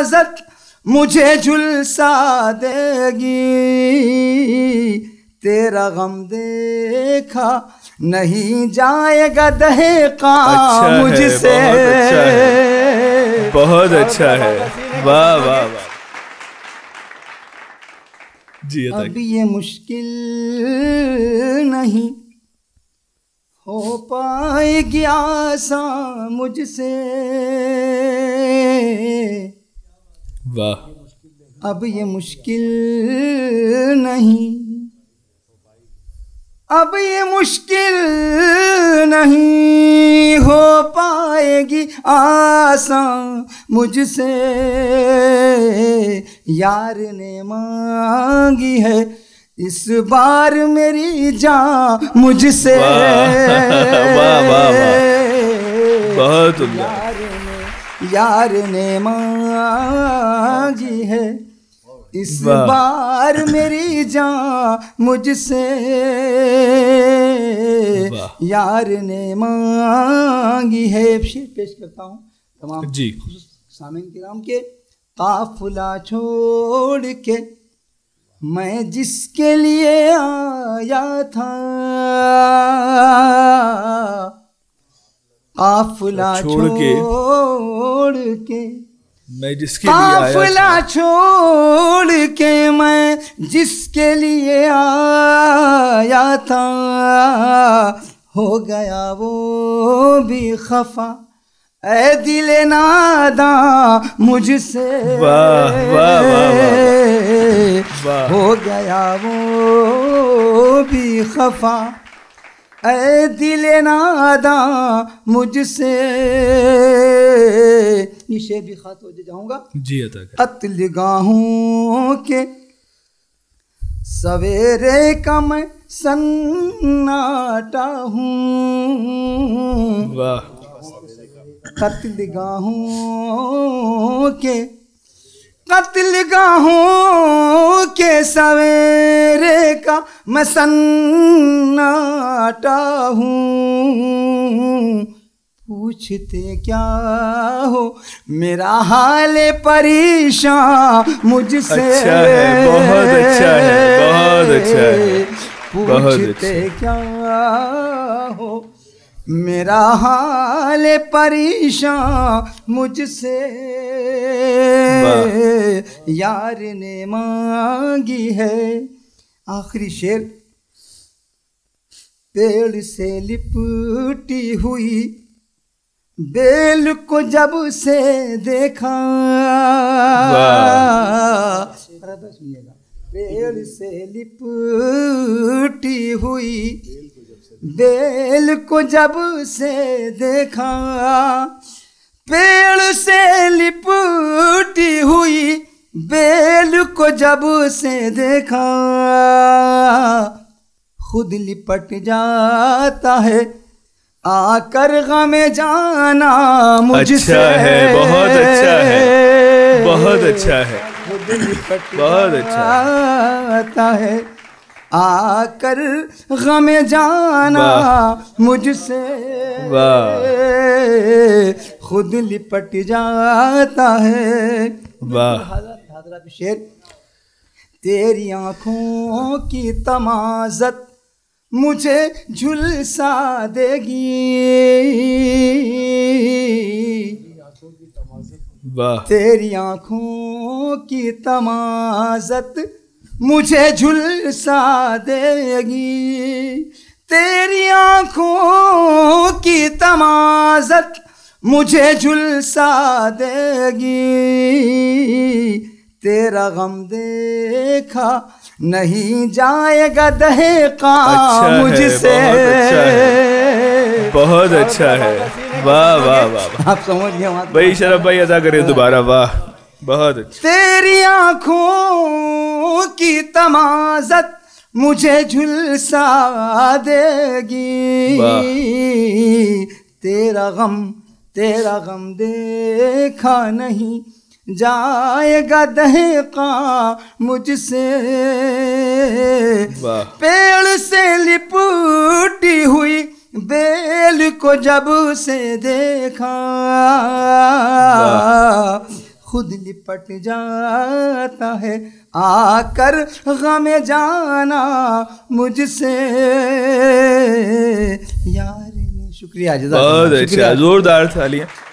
इजाजत मुझे झुलसा देगी तेरा गम देखा नहीं जाएगा का अच्छा मुझसे बहुत अच्छा है अच्छा वाह वाह वाह जी अब ये मुश्किल नहीं हो पाएगी आसान मुझसे वाह अब ये मुश्किल नहीं अब ये मुश्किल नहीं हो पाएगी आसा मुझसे यार ने मांगी है इस बार मेरी जान मुझसे बहुत यार ने यार ने मांगी है इस बार मेरी जान मुझसे यार ने मांगी है शेर पेश करता हूँ तमाम जी सामिन नाम के काफुला छोड़ के मैं जिसके लिए आया था आफला छोड़ के छोड़ के मैं जिसके लिए आया छोड़ के मैं जिसके लिए आया था हो गया वो भी खफा ए दिल नादा मुझसे हो गया वो भी खफा ऐ दिले नादा मुझसे निशे भी खत हो जाऊंगा जी अतल गाहों के सवेरे का मैं सन्नाटा हूँ वाह कत्ल गाहों के कत्ल गाहों के सवेरे का मैं सन्नाटा हूँ पूछते क्या हो मेरा हाल परेशान मुझसे अच्छा है बहुत अच्छा है बहुत अच्छा है पूछते अच्छा है। क्या हो मेरा हाल परेशान मुझसे यार ने मांगी है आखिरी शेर पेड़ से लिपटी हुई बेल को जब से देखा सुनिएगा पेड़ से लिपटी हुई बेल को जब से देखा पेड़ से लिपटी हुई बेल को जब से देखा खुद लिपट जाता है आकर गमे जाना मुझसे अच्छा है बहुत अच्छा है बहुत अच्छा है खुद लिपट बहुत अच्छा आता है आकर गम जाना मुझसे खुद लिपट जाता है वाह शेर तेरी आंखों की तमाजत मुझे झुलसा देगी तेरी आंखों की तमाजत मुझे झुलसा देगी तेरी आंखों की तमाजत मुझे झुलसा देगी तेरा गम देखा नहीं जाएगा दहेका अच्छा मुझसे अच्छा बहुत अच्छा है वाह वाह वाह आप समझ गए भाई शरफ भाई अदा करें हाँ। दोबारा वाह बहुत अच्छा तेरी आंखों की तमाजत मुझे झुलसा देगी तेरा गम तेरा गम देखा नहीं जाएगा दहका मुझसे पेड़ से लिपटी हुई बेल को जब से देखा खुद लिपट जाता है आकर गम जाना मुझसे यार शुक्रिया जोरदार था लिया